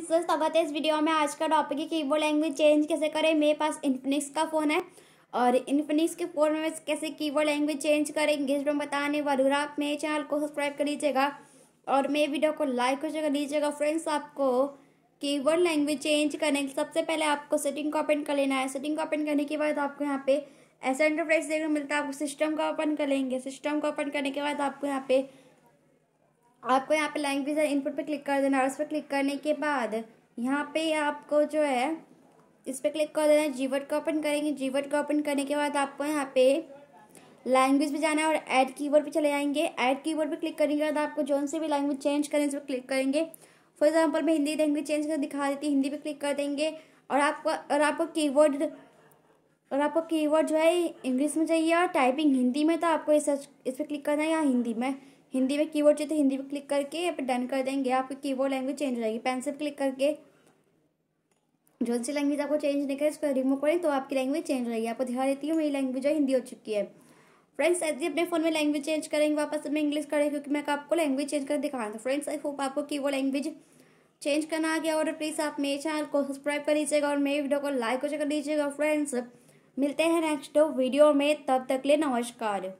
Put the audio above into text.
friends स्वागत है इस वीडियो में आज का टॉपिक है कीबोर्ड लैंग्वेज चेंज कैसे करें मेरे पास इन्फिनिक्स का फ़ोन है और इन्फिनिक्स के फ़ोन में कैसे कीबोर्ड लैंग्वेज चेंज करेंगे इंग्लिश में बताने वालूर आप मेरे चैनल को सब्सक्राइब कर लीजिएगा और मेरे वीडियो को लाइक कर लीजिएगा फ्रेंड्स आपको कीबोर्ड लैंग्वेज चेंज करने के सबसे पहले आपको सेटिंग को ओपन कर लेना है सेटिंग को ओपन करने के बाद आपको यहाँ पे ऐसा इंटरप्राइज देखने मिलता है आपको सिस्टम का ओपन कर लेंगे सिस्टम का ओपन करने के बाद आपको यहाँ पे आपको यहाँ पे लैंग्वेज इनपुट पे क्लिक कर देना और इस पर क्लिक करने के बाद यहाँ पे आपको जो है इस पर क्लिक कर देना है जीवर्ड को ओपन करेंगे जीवर्ड को ओपन करने के बाद आपको यहाँ पे लैंग्वेज पे जाना है और ऐड कीवर्ड पे चले जाएंगे ऐड कीवर्ड पे क्लिक करने के बाद आपको जो से भी लैंग्वेज चेंज करें इस पर क्लिक करेंगे फॉर एग्जाम्पल मैं हिंदी लैंग्वेज चेंज कर दिखा देती हिंदी पर क्लिक कर देंगे और आपको और आपको कीवर्ड और आपको कीवर्ड जो है इंग्लिश में चाहिए और टाइपिंग हिंदी में तो आपको इस पर क्लिक करना है या हिंदी में हिंदी में कीबोर्ड चाहिए तो हिंदी में क्लिक करके यहाँ पे डन कर देंगे आपकी कीबोर्ड लैंग्वेज चेंज हो जाएगी पेंसिल क्लिक करके जो सी लैंग्वेज आपको चेंज नहीं करें उसको रिमूव करें तो आपकी लैंग्वेज चेंज हो जाएगी आपको ध्यान देती हूँ मेरी लैंग्वेज हिंदी हो चुकी है फ्रेंड्स ऐसे ही अपने फोन में लैंग्वेज चेंज करेंगे वापस में इंग्लिश करें क्योंकि मैं आपको लैंग्वेज चेंज कर दिखा था फ्रेंड्स आई होप आपको की वो लैंग्वेज चेंज करना आ गया और प्लीज़ आप मेरे चैनल को सब्सक्राइब कर लीजिएगा और मेरे वीडियो को लाइक कर दीजिएगा फ्रेंड्स मिलते हैं नेक्स्ट वीडियो में तब तक ले नमस्कार